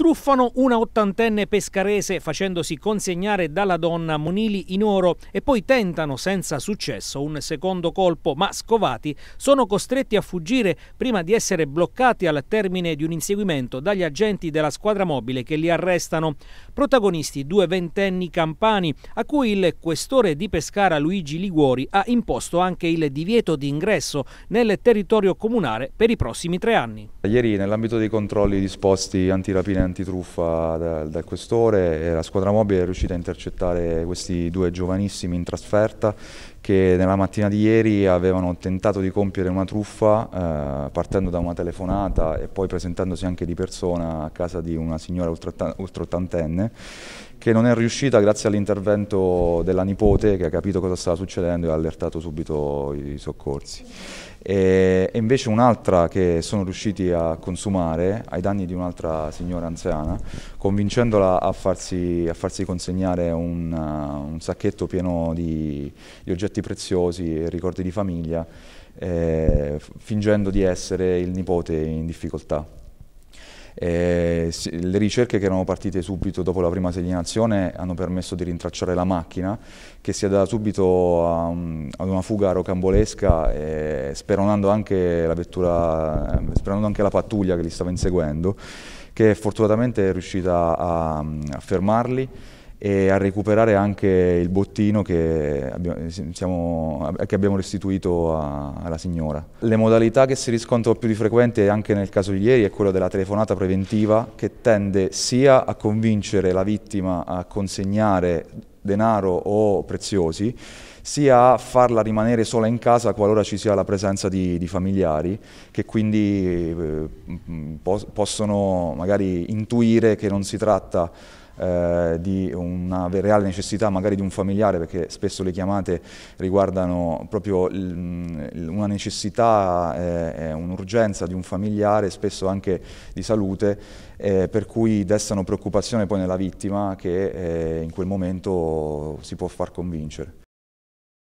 truffano una ottantenne pescarese facendosi consegnare dalla donna monili in oro e poi tentano senza successo un secondo colpo, ma scovati sono costretti a fuggire prima di essere bloccati al termine di un inseguimento dagli agenti della squadra mobile che li arrestano. Protagonisti due ventenni campani a cui il questore di Pescara Luigi Liguori ha imposto anche il divieto di ingresso nel territorio comunale per i prossimi tre anni. Ieri nell'ambito dei controlli disposti antirapine antitruffa da, dal questore e la squadra mobile è riuscita a intercettare questi due giovanissimi in trasferta che nella mattina di ieri avevano tentato di compiere una truffa eh, partendo da una telefonata e poi presentandosi anche di persona a casa di una signora ultraottantenne che non è riuscita grazie all'intervento della nipote che ha capito cosa stava succedendo e ha allertato subito i soccorsi. E, invece un'altra che sono riusciti a consumare ai danni di un'altra signora anziana, convincendola a farsi, a farsi consegnare un, un, sacchetto pieno di, di oggetti oggetti preziosi e ricordi di famiglia, eh, fingendo di essere il nipote in difficoltà. Eh, le ricerche che erano partite subito dopo la prima segnalazione hanno permesso di rintracciare la macchina che si è data subito ad una fuga rocambolesca eh, speronando, anche la vettura, eh, speronando anche la pattuglia che li stava inseguendo che fortunatamente è riuscita a, a fermarli e a recuperare anche il bottino che abbiamo, siamo, che abbiamo restituito a, alla signora. Le modalità che si riscontrano più di frequente anche nel caso di ieri è quella della telefonata preventiva che tende sia a convincere la vittima a consegnare denaro o preziosi, sia a farla rimanere sola in casa qualora ci sia la presenza di, di familiari che quindi eh, po possono magari intuire che non si tratta eh, di una reale necessità magari di un familiare, perché spesso le chiamate riguardano proprio mm, una necessità, eh, un'urgenza di un familiare, spesso anche di salute, eh, per cui destano preoccupazione poi nella vittima che in quel momento si può far convincere.